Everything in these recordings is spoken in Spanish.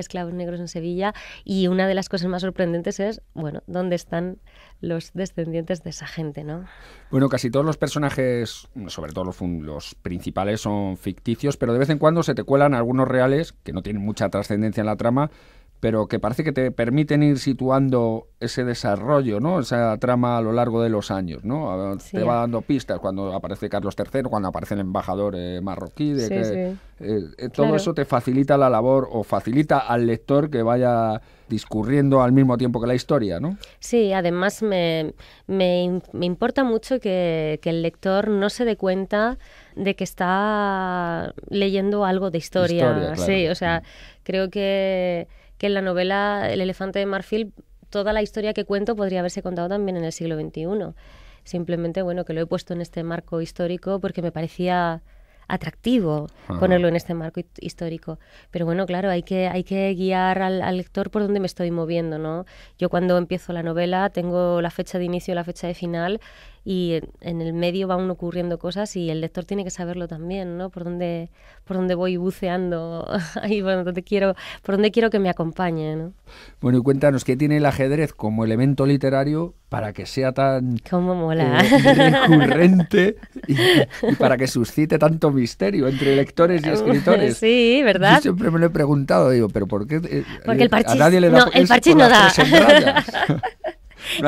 esclavos negros en Sevilla y una de las cosas más sorprendentes es, bueno, dónde están los descendientes de esa gente, ¿no? Bueno, casi todos los personajes, sobre todo los, los principales, son ficticios, pero de vez en cuando se te cuelan algunos reales que no tienen mucha trascendencia en la trama pero que parece que te permiten ir situando ese desarrollo, ¿no? Esa trama a lo largo de los años, ¿no? Te va dando pistas cuando aparece Carlos III, cuando aparece el embajador marroquí, eh, eh, todo eso te facilita la labor o facilita al lector que vaya discurriendo al mismo tiempo que la historia, ¿no? Sí, además me, me, importa mucho que, el lector no se dé cuenta de que está leyendo algo de historia. Sí, o sea, mm. creo que que en la novela El elefante de marfil toda la historia que cuento podría haberse contado también en el siglo XXI. Simplemente, bueno, que lo he puesto en este marco histórico porque me parecía atractivo ah. ponerlo en este marco histórico. Pero bueno, claro, hay que, hay que guiar al, lector por donde me estoy moviendo, ¿no? Yo cuando empiezo la novela tengo la fecha de inicio y la fecha de final y en el medio van ocurriendo cosas y el lector tiene que saberlo también, ¿no? Por dónde, por dónde voy buceando y por dónde quiero, por dónde quiero que me acompañe, ¿no? Bueno, y cuéntanos qué tiene el ajedrez como elemento literario para que sea tan Cómo mola. Eh, recurrente y, para que suscite tanto misterio entre lectores y escritores. Sí, ¿verdad? Yo siempre me lo he preguntado, digo, pero ¿por qué? Eh, Porque el eh, da, no, el parchís no da.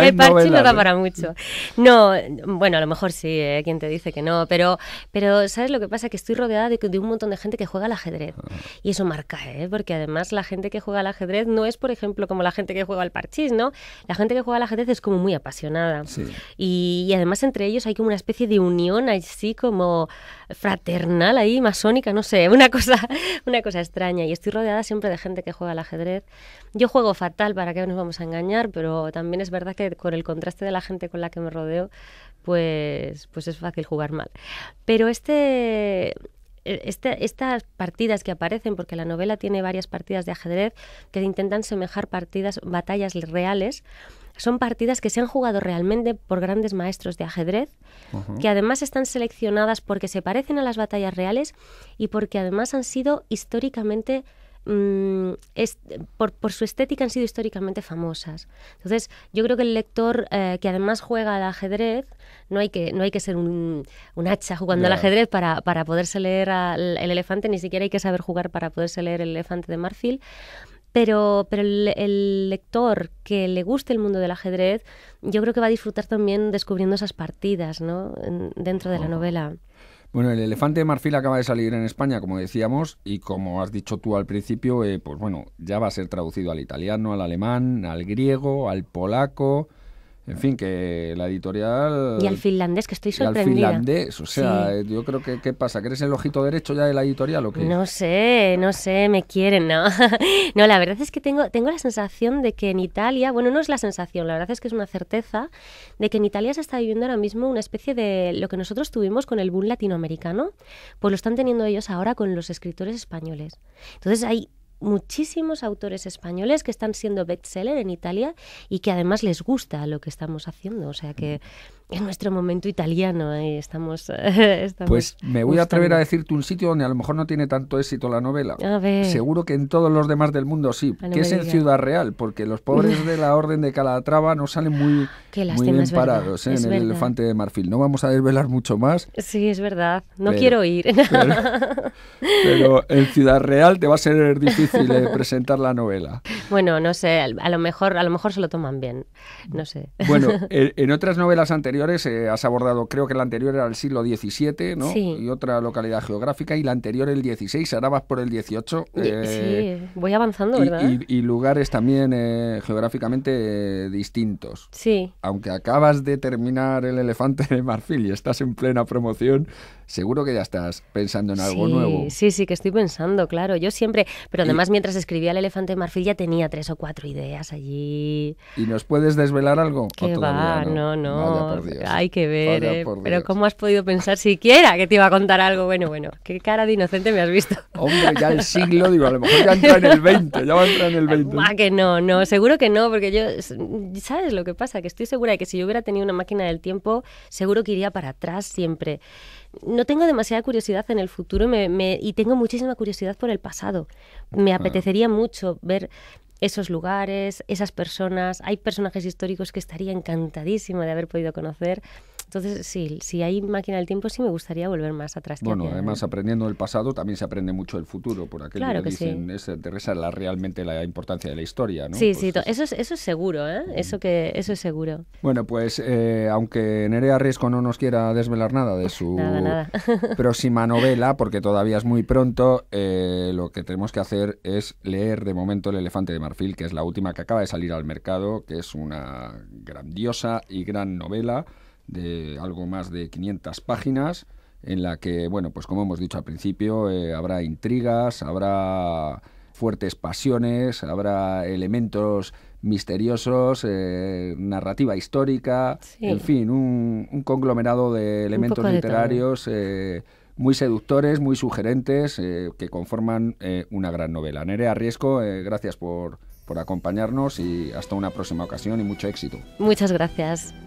el parche no da para mucho. No, bueno, a lo mejor sí, eh, quien te dice que no, pero, pero ¿sabes lo que pasa? Que estoy rodeada de, un montón de gente que juega al ajedrez. Y eso marca, ¿eh? porque además la gente que juega al ajedrez no es, por ejemplo, como la gente que juega al parchís, ¿no? La gente que juega al ajedrez es como muy apasionada. Y, además entre ellos hay como una especie de unión así como fraternal ahí, masónica, no sé, una cosa, una cosa extraña. Y estoy rodeada siempre de gente que juega al ajedrez. Yo juego fatal, ¿para qué nos vamos a engañar? Pero también es verdad que con el contraste de la gente con la que me rodeo, pues, pues es fácil jugar mal. Pero este, este, estas partidas que aparecen, porque la novela tiene varias partidas de ajedrez que intentan semejar partidas, batallas reales, son partidas que se han jugado realmente por grandes maestros de ajedrez, que además están seleccionadas porque se parecen a las batallas reales y porque además han sido históricamente Mm, es, por, su estética han sido históricamente famosas. Entonces, yo creo que el lector eh, que además juega al ajedrez, no hay que, no hay que ser un, hacha jugando al ajedrez para, poderse leer al, el elefante, ni siquiera hay que saber jugar para poderse leer el elefante de marfil. Pero, el, lector que le guste el mundo del ajedrez, yo creo que va a disfrutar también descubriendo esas partidas dentro de la oh. novela. Bueno, el elefante de marfil acaba de salir en España, como decíamos, y como has dicho tú al principio, eh, pues bueno, ya va a ser traducido al italiano, al alemán, al griego, al polaco, en fin, que la editorial... Y al finlandés, que estoy sorprendida. Y al finlandés, o sea, eh, yo creo que... ¿Qué pasa? ¿Que eres el ojito derecho ya de la editorial o qué? No sé, no sé, me quieren, ¿no? no, la verdad es que tengo, tengo la sensación de que en Italia... Bueno, no es la sensación, la verdad es que es una certeza de que en Italia se está viviendo ahora mismo una especie de lo que nosotros tuvimos con el boom latinoamericano, pues lo están teniendo ellos ahora con los escritores españoles. Entonces hay muchísimos autores españoles que están siendo bestseller en Italia y que además les gusta lo que estamos haciendo. O sea que mm es nuestro momento italiano, eh, estamos, Pues me voy a atrever a decirte un sitio donde a lo mejor no tiene tanto éxito la novela. Seguro que en todos los demás del mundo sí, ah, que es en Ciudad Real, porque los pobres de la Orden de Calatrava no salen muy, muy bien parados ¿eh? en el elefante de marfil. No vamos a desvelar mucho más. Sí, es verdad. No quiero ir. Pero, en Ciudad Real te va a ser difícil eh, presentar la novela. Bueno, no sé, a lo mejor a lo mejor se lo toman bien. No sé. Bueno, en otras novelas anteriores eh, has abordado, creo que la anterior era el siglo XVII, ¿no? Y otra localidad geográfica, y la anterior el XVI, ahora vas por el XVIII. sí, eh, voy avanzando, ¿verdad? Y, lugares también eh, geográficamente distintos. Sí. Aunque acabas de terminar el elefante de marfil y estás en plena promoción, seguro que ya estás pensando en algo nuevo. Sí, sí, que estoy pensando, claro. Yo siempre, pero además mientras escribía el elefante de marfil ya tenía tres o cuatro ideas allí. ¿Y nos puedes desvelar algo? va, no, no. no. Pues hay que ver, eh. pero ¿cómo has podido pensar siquiera que te iba a contar algo? Bueno, bueno, qué cara de inocente me has visto. Hombre, ya el siglo, digo, a lo mejor ya entra en el 20, ya va a entrar en el 20. Ah, que no, no, seguro que no, porque yo, ¿sabes lo que pasa? Que estoy segura de que si yo hubiera tenido una máquina del tiempo, seguro que iría para atrás siempre. No tengo demasiada curiosidad en el futuro me, y tengo muchísima curiosidad por el pasado. Me apetecería mucho ver esos lugares, esas personas. Hay personajes históricos que estaría encantadísimo de haber podido conocer entonces, sí, si hay máquina del tiempo, sí me gustaría volver más atrás. bueno, además, aprendiendo el pasado, también se aprende mucho el futuro, por aquello que, dicen, Teresa, la, realmente la importancia de la historia, ¿no? Sí, pues sí, eso es, eso es seguro, ¿eh? Eso, que, eso es seguro. Bueno, pues, eh, aunque Nerea Riesco no nos quiera desvelar nada de su próxima novela, porque todavía es muy pronto, eh, lo que tenemos que hacer es leer de momento El elefante de marfil, que es la última que acaba de salir al mercado, que es una grandiosa y gran novela de algo más de 500 páginas en la que, bueno, pues como hemos dicho al principio, eh, habrá intrigas, habrá fuertes pasiones, habrá elementos misteriosos, eh, narrativa histórica, en fin, un, conglomerado de elementos literarios eh, muy seductores, muy sugerentes, que conforman una gran novela. Nerea Riesco, gracias por, por acompañarnos y hasta una próxima ocasión y mucho éxito. Muchas gracias.